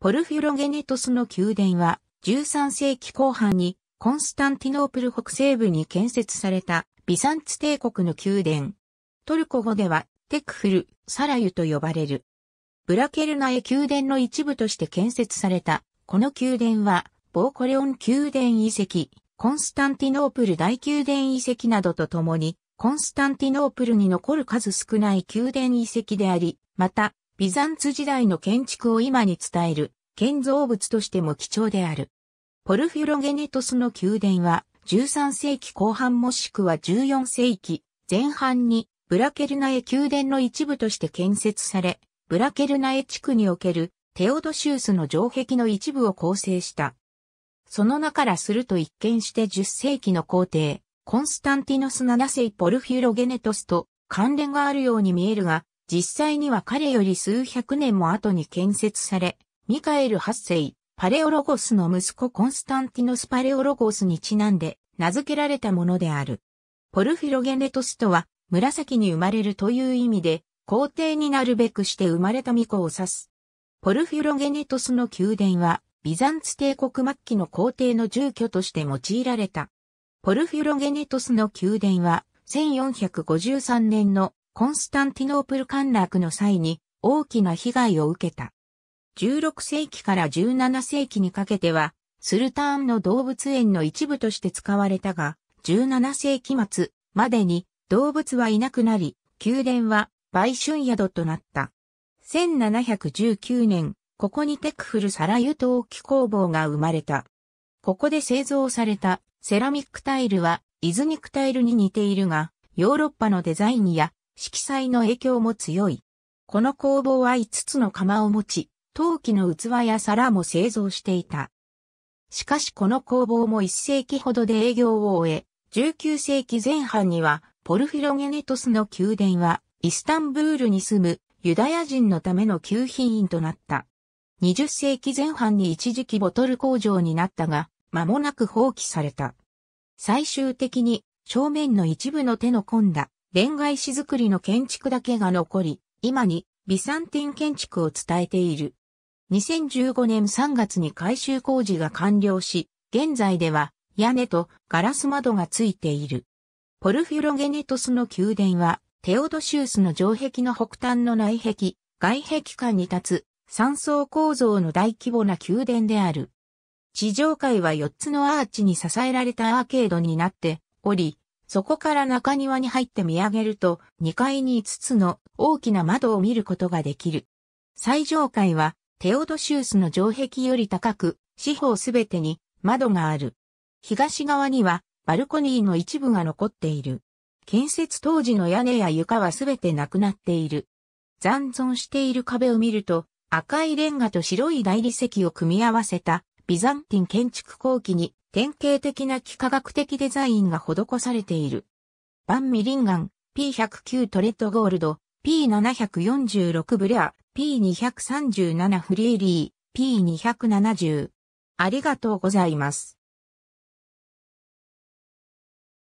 ポルフィロゲネトスの宮殿は、13世紀後半に、コンスタンティノープル北西部に建設された、ビサンツ帝国の宮殿。トルコ語では、テクフル、サラユと呼ばれる。ブラケルナエ宮殿の一部として建設された、この宮殿は、ボーコレオン宮殿遺跡、コンスタンティノープル大宮殿遺跡などとともに、コンスタンティノープルに残る数少ない宮殿遺跡であり、また、ビザンツ時代の建築を今に伝える建造物としても貴重である。ポルフィロゲネトスの宮殿は13世紀後半もしくは14世紀前半にブラケルナエ宮殿の一部として建設され、ブラケルナエ地区におけるテオドシウスの城壁の一部を構成した。その中からすると一見して10世紀の皇帝、コンスタンティノス7世ポルフィロゲネトスと関連があるように見えるが、実際には彼より数百年も後に建設され、ミカエル8世、パレオロゴスの息子コンスタンティノス・パレオロゴスにちなんで名付けられたものである。ポルフィロゲネトスとは、紫に生まれるという意味で、皇帝になるべくして生まれた巫女を指す。ポルフィロゲネトスの宮殿は、ビザンツ帝国末期の皇帝の住居として用いられた。ポルフィロゲネトスの宮殿は、1453年のコンスタンティノープル陥落の際に大きな被害を受けた。16世紀から17世紀にかけては、スルターンの動物園の一部として使われたが、17世紀末までに動物はいなくなり、宮殿は売春宿となった。1719年、ここにテクフルサラユ陶器工房が生まれた。ここで製造されたセラミックタイルはイズニクタイルに似ているが、ヨーロッパのデザインや色彩の影響も強い。この工房は5つの窯を持ち、陶器の器や皿も製造していた。しかしこの工房も1世紀ほどで営業を終え、19世紀前半には、ポルフィロゲネトスの宮殿は、イスタンブールに住むユダヤ人のための旧品院となった。20世紀前半に一時期ボトル工場になったが、間もなく放棄された。最終的に正面の一部の手の込んだ恋愛史作りの建築だけが残り、今にビサンティン建築を伝えている。2015年3月に改修工事が完了し、現在では屋根とガラス窓がついている。ポルフィロゲネトスの宮殿は、テオドシウスの城壁の北端の内壁、外壁間に立つ三層構造の大規模な宮殿である。地上階は4つのアーチに支えられたアーケードになっており、そこから中庭に入って見上げると、2階に5つの大きな窓を見ることができる。最上階は、テオドシウスの城壁より高く、四方すべてに窓がある。東側には、バルコニーの一部が残っている。建設当時の屋根や床はすべてなくなっている。残存している壁を見ると、赤いレンガと白い大理石を組み合わせたビザンティン建築後期に典型的な幾何学的デザインが施されている。バンミリンガン、P109 トレッドゴールド、P746 ブレア、P237 フリーリー、P270。ありがとうございます。